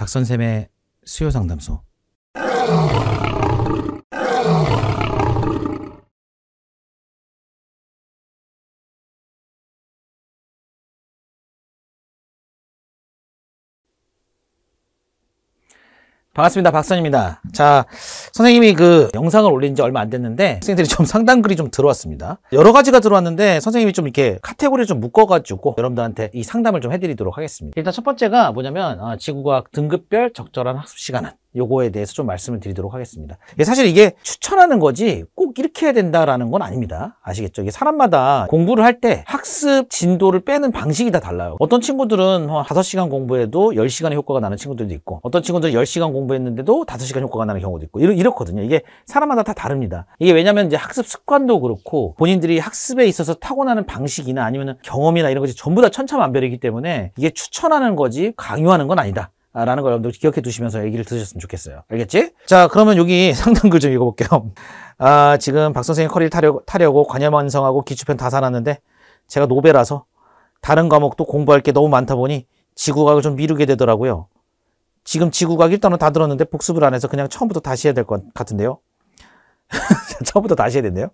박선샘의 수요상담소 반갑습니다. 박선입니다. 자, 선생님이 그 영상을 올린 지 얼마 안 됐는데 학생들이 좀 상담 글이 좀 들어왔습니다. 여러 가지가 들어왔는데 선생님이 좀 이렇게 카테고리를 좀 묶어가지고 여러분들한테 이 상담을 좀 해드리도록 하겠습니다. 일단 첫 번째가 뭐냐면 아, 지구과학 등급별 적절한 학습 시간은 요거에 대해서 좀 말씀을 드리도록 하겠습니다. 사실 이게 추천하는 거지 꼭 이렇게 해야 된다라는 건 아닙니다. 아시겠죠? 이게 사람마다 공부를 할 때 학습 진도를 빼는 방식이 다 달라요. 어떤 친구들은 5시간 공부해도 10시간의 효과가 나는 친구들도 있고 어떤 친구들은 10시간 공부했는데도 5시간 효과가 나는 경우도 있고 이렇, 이렇거든요. 이게 사람마다 다 다릅니다. 이게 왜냐면 하 이제 학습 습관도 그렇고 본인들이 학습에 있어서 타고나는 방식이나 아니면 경험이나 이런 것이 전부 다 천차만별이기 때문에 이게 추천하는 거지 강요하는 건 아니다. 라는 걸 여러분들 기억해 두시면서 얘기를 들으셨으면 좋겠어요. 알겠지? 자, 그러면 여기 상담글 좀 읽어볼게요. 아, 지금 박 선생님 커리를 타려고, 타려고 관여만성하고 기초편 다 사놨는데 제가 노베라서 다른 과목도 공부할 게 너무 많다 보니 지구과학을 좀 미루게 되더라고요. 지금 지구과학 일단은 다 들었는데 복습을 안 해서 그냥 처음부터 다시 해야 될 것 같은데요. 처음부터 다시 해야 된대요.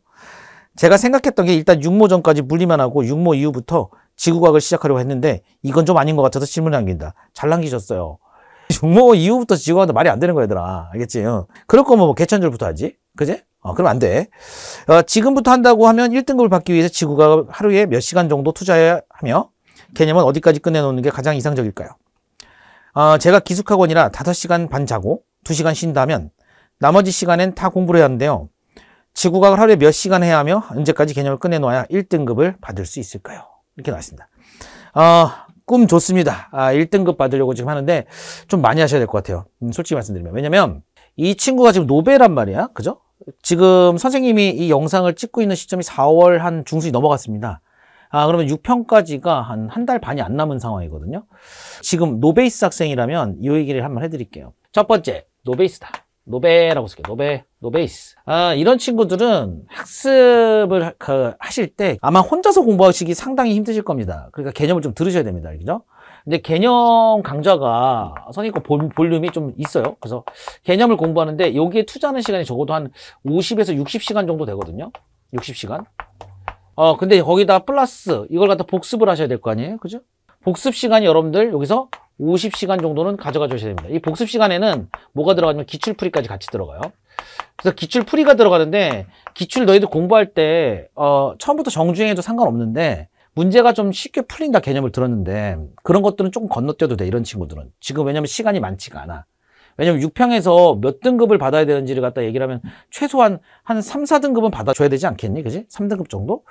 제가 생각했던 게 일단 6모 전까지 물리만 하고 6모 이후부터 지구과학을 시작하려고 했는데 이건 좀 아닌 것 같아서 질문을 남긴다. 잘 남기셨어요. 중모 뭐 이후부터 지구가 말이 안 되는 거야 얘들아 알겠지? 어. 그럴 거면 뭐 개천절부터 하지 그지? 어, 그럼 안 돼. 어, 지금부터 한다고 하면 1등급을 받기 위해서 지구가 하루에 몇 시간 정도 투자해야 하며 개념은 어디까지 끝내놓는 게 가장 이상적일까요? 어, 제가 기숙학원이라 5시간 반 자고 2시간 쉰다면 나머지 시간엔 다 공부를 해야 하는데요. 지구각을 하루에 몇 시간 해야 하며 언제까지 개념을 끝내놓아야 1등급을 받을 수 있을까요? 이렇게 나왔습니다. 어, 조금 좋습니다. 아, 1등급 받으려고 지금 하는데 좀 많이 하셔야 될 것 같아요. 음, 솔직히 말씀드리면. 왜냐면 이 친구가 지금 노베란 말이야. 그죠? 지금 선생님이 이 영상을 찍고 있는 시점이 4월 한 중순이 넘어갔습니다. 아, 그러면 6평까지가 한 한 달 반이 안 남은 상황이거든요. 지금 노베이스 학생이라면 이 얘기를 한번 해드릴게요. 첫 번째, 노베이스다. 노베라고 쓸게요. 노베, 노베이스. 아, 이런 친구들은 학습을 그 하실 때 아마 혼자서 공부하시기 상당히 힘드실 겁니다. 그러니까 개념을 좀 들으셔야 됩니다. 그죠? 근데 개념 강좌가 선생님 볼륨이 좀 있어요. 그래서 개념을 공부하는데 여기에 투자하는 시간이 적어도 한 50에서 60시간 정도 되거든요. 60시간. 어, 근데 거기다 플러스 이걸 갖다 복습을 하셔야 될 거 아니에요? 그죠? 복습 시간이 여러분들 여기서 50시간 정도는 가져가 주셔야 됩니다. 이 복습 시간에는 뭐가 들어가냐면 기출풀이까지 같이 들어가요. 그래서 기출풀이가 들어가는데 기출 너희들 공부할 때 어, 처음부터 정주행해도 상관없는데 문제가 좀 쉽게 풀린다 개념을 들었는데 그런 것들은 조금 건너뛰어도 돼 이런 친구들은 지금 왜냐면 시간이 많지가 않아 왜냐면 6평에서 몇 등급을 받아야 되는지를 갖다 얘기를 하면 최소한 한 3, 4등급은 받아줘야 되지 않겠니? 그지? 3등급 정도?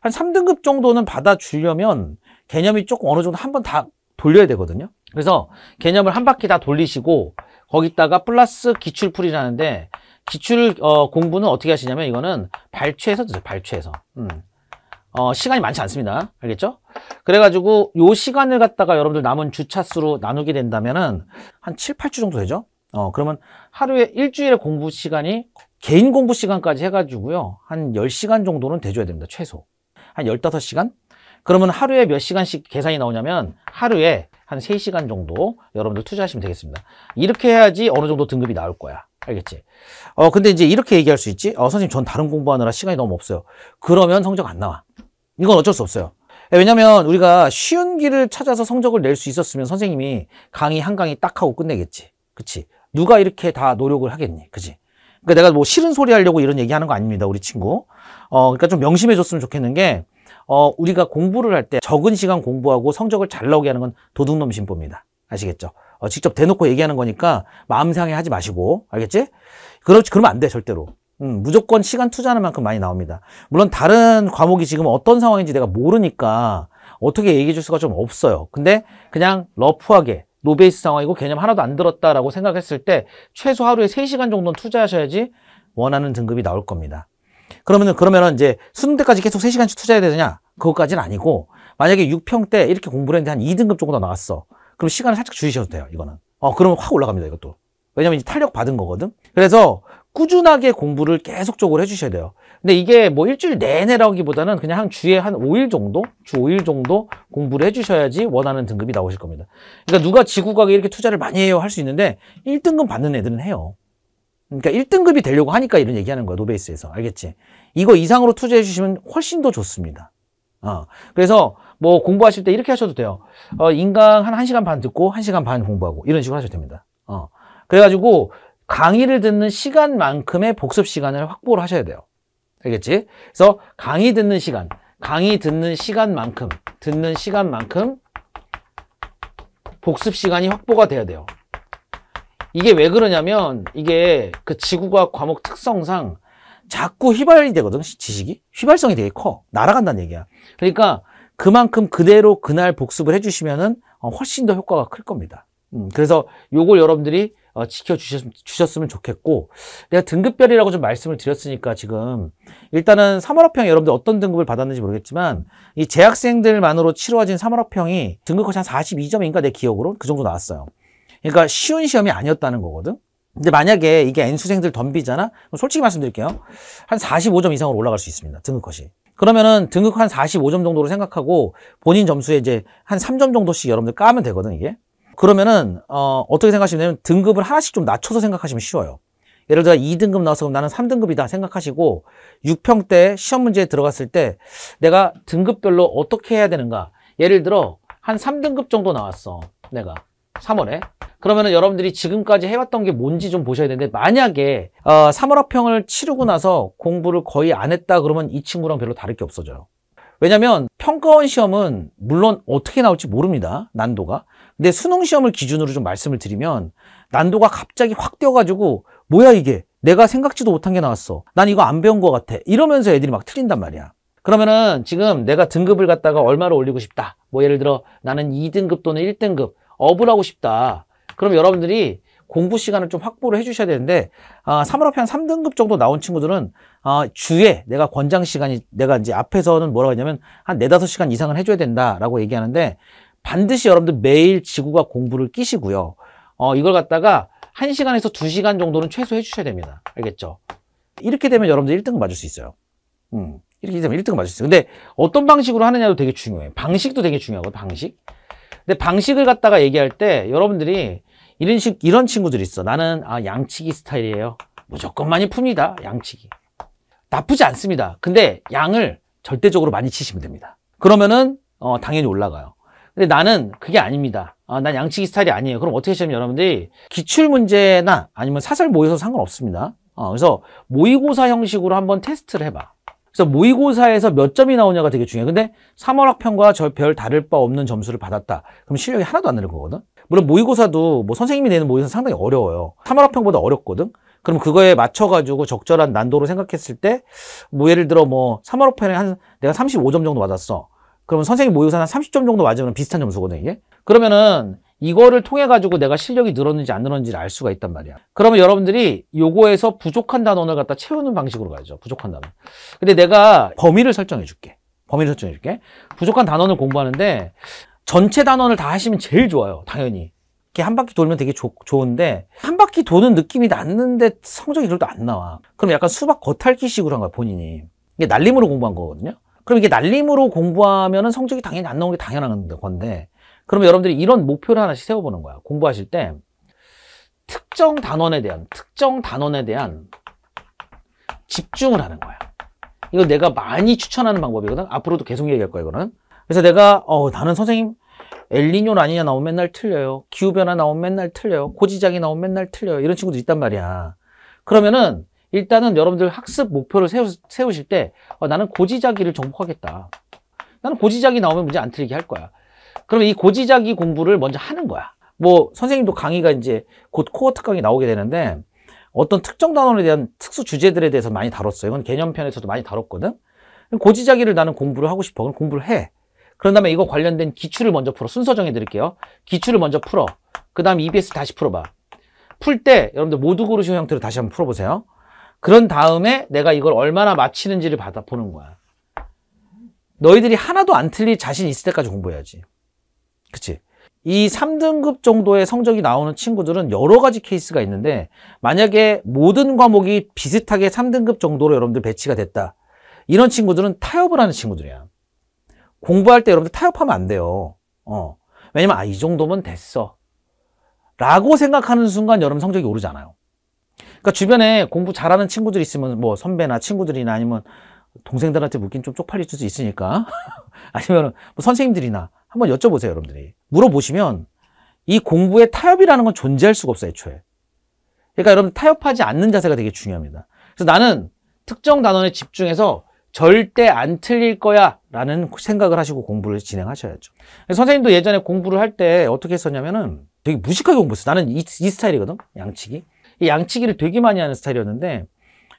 한 3등급 정도는 받아주려면 개념이 조금 어느 정도 한번다 돌려야 되거든요. 그래서 개념을 한 바퀴 다 돌리시고 거기다가 플러스 기출풀이라는데 기출 어, 공부는 어떻게 하시냐면 이거는 발췌해서 드세요. 발췌해서. 음. 어, 시간이 많지 않습니다. 알겠죠? 그래가지고 요 시간을 갖다가 여러분들 남은 주차수로 나누게 된다면은 한 7, 8주 정도 되죠? 어, 그러면 하루에 일주일의 공부 시간이 개인 공부 시간까지 해가지고요. 한 10시간 정도는 돼줘야 됩니다. 최소. 한 15시간? 그러면 하루에 몇 시간씩 계산이 나오냐면 하루에 한 3시간 정도 여러분들 투자하시면 되겠습니다. 이렇게 해야지 어느 정도 등급이 나올 거야. 알겠지? 어, 근데 이제 이렇게 얘기할 수 있지? 어, 선생님, 전 다른 공부하느라 시간이 너무 없어요. 그러면 성적 안 나와. 이건 어쩔 수 없어요. 예, 왜냐면 우리가 쉬운 길을 찾아서 성적을 낼 수 있었으면 선생님이 강의 한 강의 딱 하고 끝내겠지. 그치? 누가 이렇게 다 노력을 하겠니? 그치? 그러니까 내가 뭐 싫은 소리 하려고 이런 얘기 하는 거 아닙니다. 우리 친구. 어, 그러니까 좀 명심해 줬으면 좋겠는 게 어, 우리가 공부를 할 때 적은 시간 공부하고 성적을 잘 나오게 하는 건 도둑놈 심보입니다. 아시겠죠? 어, 직접 대놓고 얘기하는 거니까 마음 상해 하지 마시고 알겠지? 그렇지 그러면 안돼 절대로. 음, 무조건 시간 투자하는 만큼 많이 나옵니다. 물론 다른 과목이 지금 어떤 상황인지 내가 모르니까 어떻게 얘기해 줄 수가 좀 없어요. 근데 그냥 러프하게 노베이스 상황이고 개념 하나도 안 들었다라고 생각했을 때 최소 하루에 3시간 정도는 투자하셔야지 원하는 등급이 나올 겁니다. 그러면은 그러면은 이제 수능 때까지 계속 3시간씩 투자해야 되느냐? 그것까지는 아니고 만약에 6평 때 이렇게 공부를 했는데 한 2등급 정도 나왔어 그럼 시간을 살짝 줄이셔도 돼요 이거는 어 그러면 확 올라갑니다 이것도 왜냐면 이제 탄력 받은 거거든 그래서 꾸준하게 공부를 계속적으로 해주셔야 돼요 근데 이게 뭐 일주일 내내라기보다는 그냥 한 주에 한 5일 정도 주 5일 정도 공부를 해주셔야지 원하는 등급이 나오실 겁니다 그러니까 누가 지구과학에 이렇게 투자를 많이 해요 할 수 있는데 1등급 받는 애들은 해요 그러니까 1등급이 되려고 하니까 이런 얘기하는 거야 노베이스에서 알겠지? 이거 이상으로 투자해 주시면 훨씬 더 좋습니다 어. 그래서 뭐 공부하실 때 이렇게 하셔도 돼요. 어, 인강 한 1시간 반 듣고 1시간 반 공부하고 이런 식으로 하셔도 됩니다. 어. 그래가지고 강의를 듣는 시간만큼의 복습 시간을 확보를 하셔야 돼요. 알겠지? 그래서 강의 듣는 시간, 강의 듣는 시간만큼, 듣는 시간만큼 복습 시간이 확보가 돼야 돼요. 이게 왜 그러냐면 이게 그 지구과학 과목 특성상 자꾸 휘발이 되거든 지식이 휘발성이 되게 커 날아간다는 얘기야 그러니까 그만큼 그대로 그날 복습을 해주시면은 어, 훨씬 더 효과가 클 겁니다 음, 그래서 요걸 여러분들이 어, 지켜주셨으면 좋겠고 내가 등급별이라고 좀 말씀을 드렸으니까 지금 일단은 3월화평 여러분들 어떤 등급을 받았는지 모르겠지만 이 재학생들만으로 치루어진 3월화평이 등급컷이 한 42점인가 내 기억으로 그 정도 나왔어요 그러니까 쉬운 시험이 아니었다는 거거든 근데 만약에 이게 N수생들 덤비잖아? 솔직히 말씀드릴게요. 한 45점 이상으로 올라갈 수 있습니다. 등급컷이. 그러면은 등급 한 45점 정도로 생각하고 본인 점수에 이제 한 3점 정도씩 여러분들 까면 되거든, 이게. 그러면은, 어, 어떻게 생각하시냐면 면되 등급을 하나씩 좀 낮춰서 생각하시면 쉬워요. 예를 들어 2등급 나왔서 그럼 나는 3등급이다 생각하시고 6평 때 시험 문제에 들어갔을 때 내가 등급별로 어떻게 해야 되는가. 예를 들어 한 3등급 정도 나왔어, 내가. 3월에 그러면은 여러분들이 지금까지 해왔던 게 뭔지 좀 보셔야 되는데 만약에 어, 3월 합평을 치르고 나서 공부를 거의 안 했다 그러면 이 친구랑 별로 다를 게 없어져요 왜냐면 평가원 시험은 물론 어떻게 나올지 모릅니다 난도가 근데 수능 시험을 기준으로 좀 말씀을 드리면 난도가 갑자기 확 뛰어가지고 뭐야 이게 내가 생각지도 못한 게 나왔어 난 이거 안 배운 것 같아 이러면서 애들이 막 틀린단 말이야 그러면은 지금 내가 등급을 갖다가 얼마를 올리고 싶다 뭐 예를 들어 나는 2등급 또는 1등급 업을 하고 싶다. 그럼 여러분들이 공부 시간을 좀 확보를 해주셔야 되는데 아, 3월학회 한 3등급 정도 나온 친구들은 아, 주에 내가 권장 시간이 내가 이제 앞에서는 뭐라고 하냐면한 4, 5시간 이상을 해줘야 된다라고 얘기하는데 반드시 여러분들 매일 지구과 공부를 끼시고요. 어, 이걸 갖다가 1시간에서 2시간 정도는 최소 해주셔야 됩니다. 알겠죠? 이렇게 되면 여러분들 1등급 맞을 수 있어요. 음, 이렇게 되면 1등급 맞을 수 있어요. 근데 어떤 방식으로 하느냐도 되게 중요해요. 방식도 되게 중요하거든요. 방식. 근데 방식을 갖다가 얘기할 때 여러분들이 이런 식 이런 친구들 이 있어. 나는 아 양치기 스타일이에요. 무조건 많이 풉니다. 양치기. 나쁘지 않습니다. 근데 양을 절대적으로 많이 치시면 됩니다. 그러면은 어, 당연히 올라가요. 근데 나는 그게 아닙니다. 아, 난 양치기 스타일이 아니에요. 그럼 어떻게 하시냐면 여러분들이 기출 문제나 아니면 사설 모의서 상관없습니다. 어, 그래서 모의고사 형식으로 한번 테스트를 해봐. 그래서 모의고사에서 몇 점이 나오냐가 되게 중요해요. 근데 3월학평과 별 다를 바 없는 점수를 받았다. 그럼 실력이 하나도 안 느는 거거든. 물론 모의고사도 뭐 선생님이 내는 모의고사 상당히 어려워요. 3월학평보다 어렵거든. 그럼 그거에 맞춰가지고 적절한 난도로 생각했을 때 뭐 예를 들어 뭐 3월학평에 한 내가 35점 정도 맞았어. 그러면 선생님 모의고사는 30점 정도 맞으면 비슷한 점수거든 이게. 그러면은 이거를 통해 가지고 내가 실력이 늘었는지 안 늘었는지를 알 수가 있단 말이야 그러면 여러분들이 요거에서 부족한 단원을 갖다 채우는 방식으로 가야죠 부족한 단원 근데 내가 범위를 설정해 줄게 범위를 설정해 줄게 부족한 단원을 공부하는데 전체 단원을 다 하시면 제일 좋아요 당연히 이렇게 한 바퀴 돌면 되게 조, 좋은데 한 바퀴 도는 느낌이 났는데 성적이 그래도 안 나와 그럼 약간 수박 겉핥기식으로 한 거야 본인이 이게 날림으로 공부한 거거든요 그럼 이게 날림으로 공부하면 성적이 당연히 안 나오는 게 당연한 건데 그럼 여러분들이 이런 목표를 하나씩 세워보는 거야. 공부하실 때 특정 단원에 대한 특정 단원에 대한 집중을 하는 거야. 이거 내가 많이 추천하는 방법이거든. 앞으로도 계속 얘기할 거야 이거는. 그래서 내가 어 나는 선생님 엘리뇨 라니냐 나오면 맨날 틀려요. 기후 변화 나오면 맨날 틀려요. 고지장이 나오면 맨날 틀려요. 이런 친구들 있단 말이야. 그러면은 일단은 여러분들 학습 목표를 세우, 실때 어, 나는 고지자기를 정복하겠다. 나는 고지자기 나오면 문제 안 틀리게 할 거야. 그러면 이 고지자기 공부를 먼저 하는 거야. 뭐 선생님도 강의가 이제 곧코어특강이 나오게 되는데 어떤 특정 단원에 대한 특수 주제들에 대해서 많이 다뤘어요. 이건 개념편에서도 많이 다뤘거든. 고지자기를 나는 공부를 하고 싶어. 그럼 공부를 해. 그런 다음에 이거 관련된 기출을 먼저 풀어. 순서 정해드릴게요. 기출을 먼저 풀어. 그 다음 EBS 다시 풀어봐. 풀 때 여러분들 모두 고르시 형태로 다시 한번 풀어보세요. 그런 다음에 내가 이걸 얼마나 맞히는지를 받아 보는 거야. 너희들이 하나도 안 틀릴 자신 있을 때까지 공부해야지. 그치? 이 3등급 정도의 성적이 나오는 친구들은 여러 가지 케이스가 있는데 만약에 모든 과목이 비슷하게 3등급 정도로 여러분들 배치가 됐다. 이런 친구들은 타협을 하는 친구들이야. 공부할 때 여러분들 타협하면 안 돼요. 어. 왜냐면 아, 이 정도면 됐어. 라고 생각하는 순간 여러분 성적이 오르잖아요. 그러니까 주변에 공부 잘하는 친구들이 있으면 뭐 선배나 친구들이나 아니면 동생들한테 묻긴 좀 쪽팔릴 수도 있으니까 아니면 뭐 선생님들이나 한번 여쭤보세요, 여러분들이. 물어보시면 이 공부에 타협이라는 건 존재할 수가 없어요, 애초에. 그러니까 여러분 타협하지 않는 자세가 되게 중요합니다. 그래서 나는 특정 단원에 집중해서 절대 안 틀릴 거야 라는 생각을 하시고 공부를 진행하셔야죠. 선생님도 예전에 공부를 할 때 어떻게 했었냐면은 되게 무식하게 공부했어요. 나는 이, 이 스타일이거든, 양치기. 이 양치기를 되게 많이 하는 스타일이었는데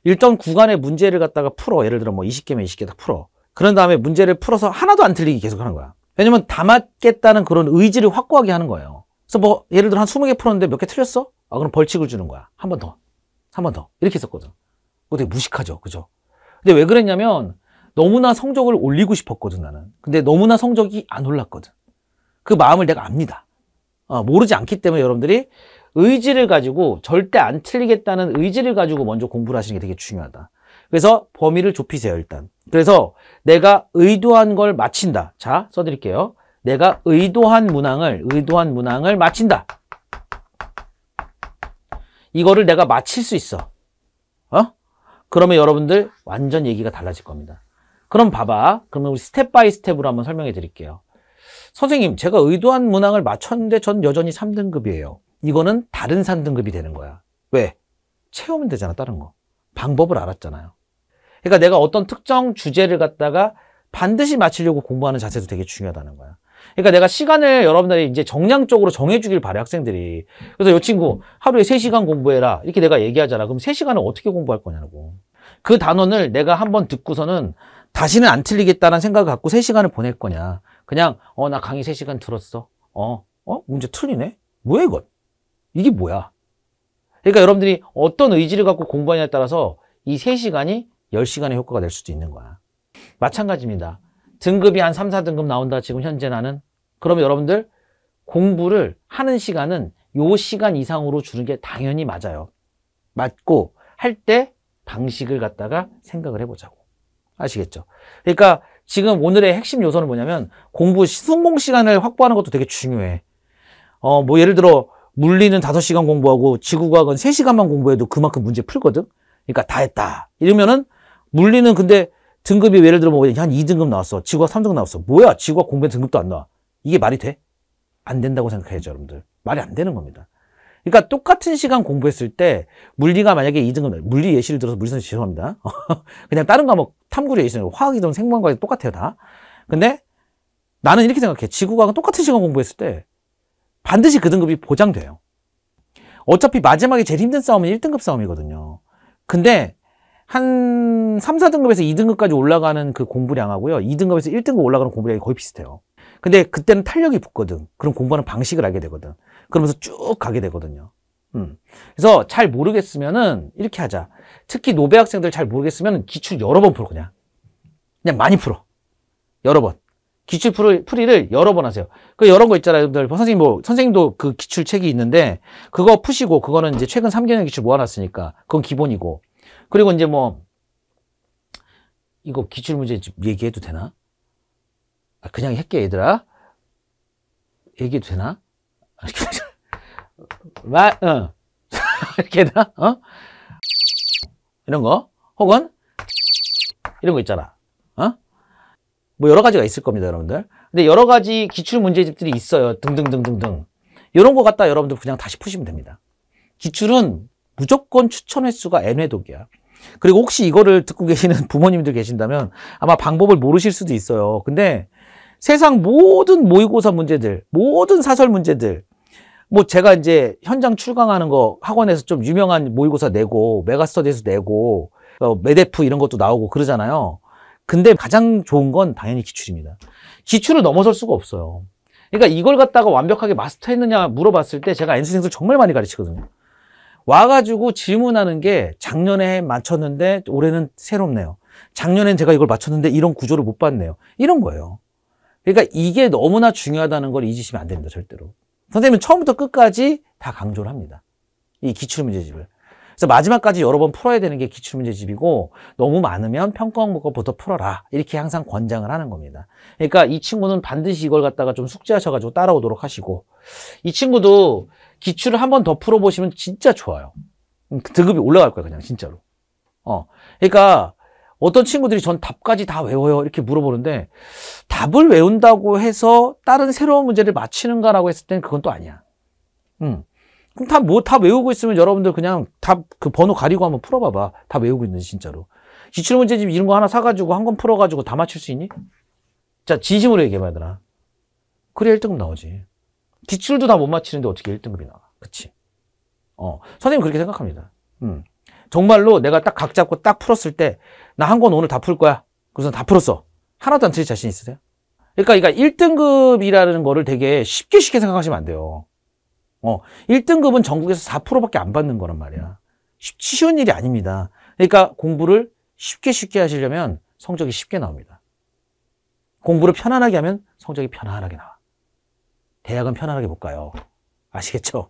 일정 구간의 문제를 갖다가 풀어. 예를 들어 뭐 20개면 20개 다 풀어. 그런 다음에 문제를 풀어서 하나도 안 틀리게 계속 하는 거야. 왜냐면 다 맞겠다는 그런 의지를 확고하게 하는 거예요. 그래서 뭐 예를 들어 한 20개 풀었는데 몇 개 틀렸어? 아 그럼 벌칙을 주는 거야. 한 번 더. 한 번 더. 이렇게 했었거든. 그거 되게 무식하죠. 그죠? 근데 왜 그랬냐면 너무나 성적을 올리고 싶었거든 나는. 근데 너무나 성적이 안 올랐거든. 그 마음을 내가 압니다. 아, 모르지 않기 때문에 여러분들이 의지를 가지고 절대 안 틀리겠다는 의지를 가지고 먼저 공부를 하시는 게 되게 중요하다. 그래서 범위를 좁히세요, 일단. 그래서 내가 의도한 걸 마친다. 자, 써드릴게요. 내가 의도한 문항을, 의도한 문항을 마친다. 이거를 내가 마칠 수 있어. 어? 그러면 여러분들 완전 얘기가 달라질 겁니다. 그럼 봐봐. 그러면 우리 스텝 바이 스텝으로 한번 설명해 드릴게요. 선생님, 제가 의도한 문항을 맞췄는데 전 여전히 3등급이에요. 이거는 다른 3등급이 되는 거야. 왜? 채우면 되잖아, 다른 거. 방법을 알았잖아요. 그러니까 내가 어떤 특정 주제를 갖다가 반드시 맞히려고 공부하는 자세도 되게 중요하다는 거야. 그러니까 내가 시간을 여러분들이 이제 정량적으로 정해주길 바래 학생들이. 그래서 이 친구 하루에 3시간 공부해라 이렇게 내가 얘기하잖아. 그럼 3시간을 어떻게 공부할 거냐고. 그 단원을 내가 한번 듣고서는 다시는 안 틀리겠다는 생각을 갖고 3시간을 보낼 거냐. 그냥 어 나 강의 3시간 들었어. 어? 어? 문제 틀리네? 뭐야 이건? 이게 뭐야? 그러니까 여러분들이 어떤 의지를 갖고 공부하냐에 따라서 이3시간이 10시간의 효과가 될 수도 있는 거야. 마찬가지입니다. 등급이 한 3, 4등급 나온다. 지금 현재 나는. 그럼 여러분들 공부를 하는 시간은 요 시간 이상으로 주는 게 당연히 맞아요. 맞고 할 때 방식을 갖다가 생각을 해보자고. 아시겠죠? 그러니까 지금 오늘의 핵심 요소는 뭐냐면 공부 성공 시간을 확보하는 것도 되게 중요해. 어, 뭐 예를 들어 물리는 5시간 공부하고 지구과학은 3시간만 공부해도 그만큼 문제 풀거든. 그러니까 다 했다. 이러면은 물리는 근데 등급이 예를 들어 뭐한 2등급 나왔어. 지구가 3등급 나왔어. 뭐야? 지구가 공부에 등급도 안 나와. 이게 말이 돼? 안 된다고 생각해야죠, 여러분들. 말이 안 되는 겁니다. 그러니까 똑같은 시간 공부했을 때 물리가 만약에 2등급 물리 예시를 들어서 물리선 죄송합니다. 그냥 다른 과목 탐구류 예시는 화학이든 생물과든 똑같아요, 다. 근데 나는 이렇게 생각해. 지구과학은 똑같은 시간 공부했을 때 반드시 그 등급이 보장돼요. 어차피 마지막에 제일 힘든 싸움은 1등급 싸움이거든요. 근데 한 3, 4등급에서 2등급까지 올라가는 그 공부량하고요. 2등급에서 1등급 올라가는 공부량이 거의 비슷해요. 근데 그때는 탄력이 붙거든. 그럼 공부하는 방식을 알게 되거든. 그러면서 쭉 가게 되거든요. 음. 그래서 잘 모르겠으면은 이렇게 하자. 특히 노배 학생들 잘 모르겠으면 기출 여러 번 풀어 그냥. 그냥 많이 풀어. 여러 번. 기출 풀이, 풀이를 여러 번 하세요. 그 여러 거 있잖아요. 여러분들. 뭐 선생님 뭐, 선생님도 그 기출책이 있는데, 그거 푸시고, 그거는 이제 최근 3개년 기출 모아놨으니까, 그건 기본이고. 그리고 이제 뭐 이거 기출문제 얘기해도 되나? 아, 그냥 할게 얘들아 얘기해도 되나? 말, 아, 어. 이렇게 해다 어? 이런 거 혹은 이런 거 있잖아 어? 뭐 여러 가지가 있을 겁니다 여러분들 근데 여러 가지 기출문제집들이 있어요 등등등등등 이런 거 갖다 여러분들 그냥 다시 푸시면 됩니다 기출은 무조건 추천 횟수가 n 회독이야. 그리고 혹시 이거를 듣고 계시는 부모님들 계신다면 아마 방법을 모르실 수도 있어요. 근데 세상 모든 모의고사 문제들, 모든 사설 문제들, 뭐 제가 이제 현장 출강하는 거 학원에서 좀 유명한 모의고사 내고 메가스터디에서 내고 메데프 어, 이런 것도 나오고 그러잖아요. 근데 가장 좋은 건 당연히 기출입니다. 기출을 넘어설 수가 없어요. 그러니까 이걸 갖다가 완벽하게 마스터했느냐 물어봤을 때 제가 n 수생들 정말 많이 가르치거든요. 와가지고 질문하는 게 작년에 맞췄는데 올해는 새롭네요. 작년엔 제가 이걸 맞췄는데 이런 구조를 못 봤네요. 이런 거예요. 그러니까 이게 너무나 중요하다는 걸 잊으시면 안 됩니다. 절대로. 선생님은 처음부터 끝까지 다 강조를 합니다. 이 기출문제집을. 그래서 마지막까지 여러 번 풀어야 되는 게 기출문제집이고 너무 많으면 평가 과목부터 뭐 풀어라. 이렇게 항상 권장을 하는 겁니다. 그러니까 이 친구는 반드시 이걸 갖다가 좀 숙지하셔가지고 따라오도록 하시고 이 친구도 기출을 한 번 더 풀어보시면 진짜 좋아요. 음, 등급이 올라갈 거예요, 그냥 진짜로. 어, 그러니까 어떤 친구들이 전 답까지 다 외워요 이렇게 물어보는데 답을 외운다고 해서 다른 새로운 문제를 맞히는가라고 했을 땐 그건 또 아니야. 음. 그럼 다 뭐다 뭐 외우고 있으면 여러분들 그냥 답 그 번호 가리고 한번 풀어봐봐. 다 외우고 있는지 진짜로. 기출 문제집 이런 거 하나 사가지고 한권 풀어가지고 다 맞출 수 있니? 자 진심으로 얘기해봐 야 되나? 그래 1등급 나오지. 기출도 다 못 맞히는데 어떻게 1등급이 나와. 그치? 어, 선생님 그렇게 생각합니다. 음. 정말로 내가 딱 각 잡고 딱 풀었을 때, 나 한 권 오늘 다 풀 거야. 그래서 다 풀었어. 하나도 안 틀릴 자신 있으세요? 그러니까, 그러니까 1등급이라는 거를 되게 쉽게 쉽게 생각하시면 안 돼요. 어, 1등급은 전국에서 4%밖에 안 받는 거란 말이야. 쉽, 쉬운 일이 아닙니다. 그러니까 공부를 쉽게 쉽게 하시려면 성적이 쉽게 나옵니다. 공부를 편안하게 하면 성적이 편안하게 나와. 대학은 편안하게 못 가요. 아시겠죠?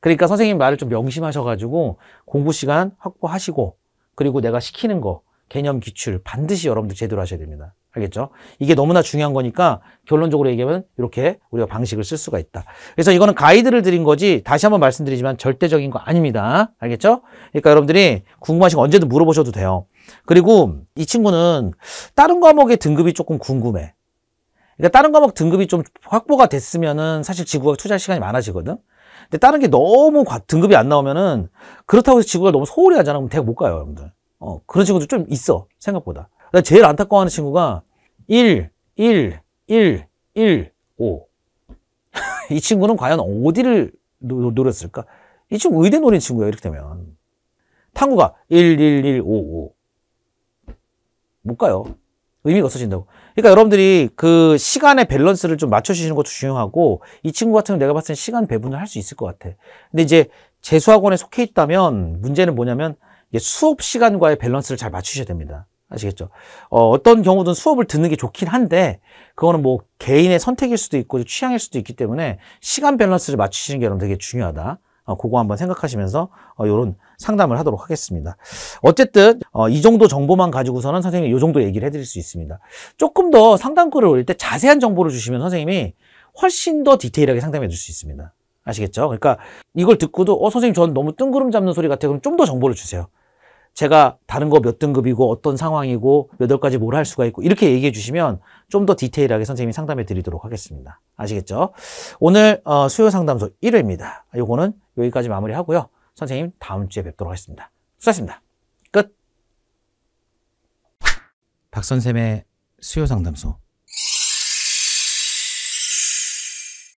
그러니까 선생님 말을 좀 명심하셔가지고 공부 시간 확보하시고 그리고 내가 시키는 거 개념 기출 반드시 여러분들 제대로 하셔야 됩니다. 알겠죠? 이게 너무나 중요한 거니까 결론적으로 얘기하면 이렇게 우리가 방식을 쓸 수가 있다. 그래서 이거는 가이드를 드린 거지 다시 한번 말씀드리지만 절대적인 거 아닙니다. 알겠죠? 그러니까 여러분들이 궁금하신 거 언제든 물어보셔도 돼요. 그리고 이 친구는 다른 과목의 등급이 조금 궁금해. 그러니까 다른 과목 등급이 좀 확보가 됐으면은 사실 지구과 투자할 시간이 많아지거든. 근데 다른 게 너무 등급이 안 나오면은 그렇다고 해서 지구과 너무 소홀히 하잖아. 그럼 대학 못 가요, 여러분들. 어, 그런 친구도 좀 있어. 생각보다. 나 그러니까 제일 안타까워하는 친구가 1, 1, 1, 1, 5. 이 친구는 과연 어디를 노, 노렸을까? 이 친구 의대 노린 친구야, 이렇게 되면. 탐구가 1, 1, 1, 5, 5. 못 가요. 의미가 없어진다고. 그러니까 여러분들이 그 시간의 밸런스를 좀 맞춰주시는 것도 중요하고 이 친구 같은 경우 내가 봤을 때 시간 배분을 할 수 있을 것 같아. 근데 이제 재수학원에 속해 있다면 문제는 뭐냐면 수업 시간과의 밸런스를 잘 맞추셔야 됩니다. 아시겠죠? 어, 어떤 경우든 수업을 듣는 게 좋긴 한데 그거는 뭐 개인의 선택일 수도 있고 취향일 수도 있기 때문에 시간 밸런스를 맞추시는 게 여러분 되게 중요하다. 어, 그거 한번 생각하시면서 이런 어, 상담을 하도록 하겠습니다. 어쨌든 어, 이 정도 정보만 가지고서는 선생님이 이 정도 얘기를 해드릴 수 있습니다. 조금 더 상담글을 올릴 때 자세한 정보를 주시면 선생님이 훨씬 더 디테일하게 상담해 줄 수 있습니다. 아시겠죠? 그러니까 이걸 듣고도 어 선생님 전 너무 뜬구름 잡는 소리 같아요. 그럼 좀 더 정보를 주세요. 제가 다른 거 몇 등급이고 어떤 상황이고 몇 월까지 뭘 할 수가 있고 이렇게 얘기해 주시면 좀 더 디테일하게 선생님이 상담해 드리도록 하겠습니다. 아시겠죠? 오늘 어, 수요 상담소 1회입니다. 요거는 여기까지 마무리하고요. 선생님 다음 주에 뵙도록 하겠습니다. 수고하셨습니다. 끝! 박선생의 수요상담소